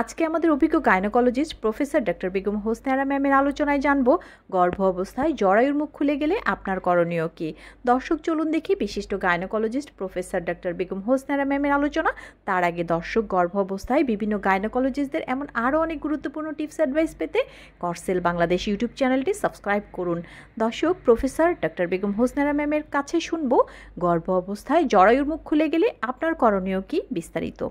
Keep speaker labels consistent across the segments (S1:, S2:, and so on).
S1: আজকে আমাদের অভিজ্ঞ gynaecologist professor doctor Begum Hosnara ম্যামের আলোচনায় জানব গর্ভ অবস্থায় জরায়ুর মুখ খুলে গেলে আপনার করণীয় কি দর্শক চলুন দেখি বিশিষ্ট gynaecologist professor doctor Begum Hosnara ম্যামের আলোচনা তার আগে দর্শক গর্ভ অবস্থায় বিভিন্ন গাইনোকোলজিস্টদের এমন আরও অনেক গুরুত্বপূর্ণ টিপস অ্যাডভাইস পেতে করসেল বাংলাদেশ ইউটিউব চ্যানেলটি সাবস্ক্রাইব করুন দর্শক প্রফেসর ডক্টর বেগম হোসনারা ম্যামের কাছে শুনব গর্ভ অবস্থায় জরায়ুর মুখ খুলে গেলে আপনার করণীয় কি বিস্তারিত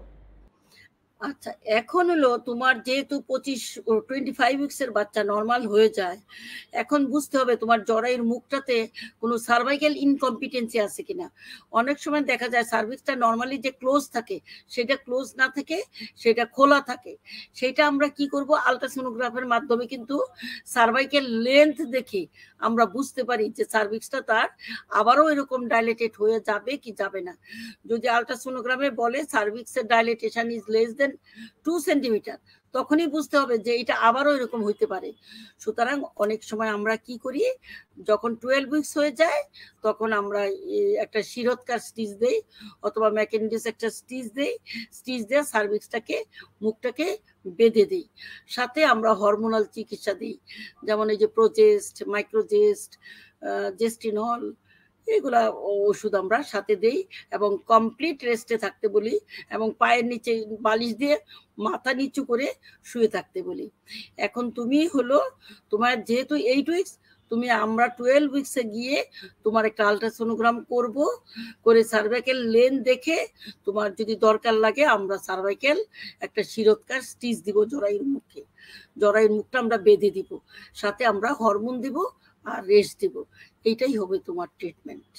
S2: আচ্ছা এখন হলো তোমার যেহেতু পঁচিশ টোয়েন্টি ফাইভ উইক্সের বাচ্চা নর্মাল হয়ে যায় এখন বুঝতে হবে তোমার জরাইয়ের মুখটাতে কোনো সার্ভাইকাল ইনকম্পিটেন্সি আছে কিনা অনেক সময় দেখা যায় সার্ভিসটা নর্মালি যে ক্লোজ থাকে সেটা ক্লোজ না থাকে সেটা খোলা থাকে সেটা আমরা কি করব আলট্রাসোনোগ্রাফের মাধ্যমে কিন্তু সার্ভাইকেল লেন্থ দেখে আমরা বুঝতে পারি যে সার্ভিক্সটা তার আবারও এরকম ডাইলেটেড হয়ে যাবে কি যাবে না যদি আলট্রাসোনোগ্রামে বলে সার্ভিক্সের dilatation is less than point two centimetre তখনই বুঝতে হবে যে এটা আবারও এরকম হইতে পারে সুতরাং অনেক সময় আমরা কি করি যখন টুয়েলভ উইক্স হয়ে যায় তখন আমরা একটা শিরোৎকার স্টিচ দেই অথবা ম্যাকেন্ডিস একটা স্টিচ দেই স্টিচ দিয়ে সার্ভিক্সটাকে মুখটাকে বেঁধে দিই সাথে আমরা হরমোনাল চিকিৎসা দিই যেমন এই যে প্রোজেস্ট মাইক্রোজেস্ট জেস্টিনল এগুলা ওষুধ আমরা সাথে দেই এবং কমপ্লিট রেস্টে থাকতে বলি এবং পায়ের নিচে বালিশ দিয়ে মাথা নিচু করে শুয়ে থাকতে বলি এখন তুমি হলো তোমার যেহেতু এইট উইক্স তুমি আমরা টুয়েলভ উইক্সে গিয়ে তোমার একটা আলট্রাসোনোগ্রাম করব করে সার্ভাইকেল লেন দেখে তোমার যদি দরকার লাগে আমরা সার্ভাইকেল একটা শিরোৎকার স্টিচ দিব জরাইয়ের মুখে জরাইয়ের মুখটা আমরা বেঁধে দিব সাথে আমরা হরমোন দিব আর রেস্ট দিব এইটাই হবে তোমার ট্রিটমেন্ট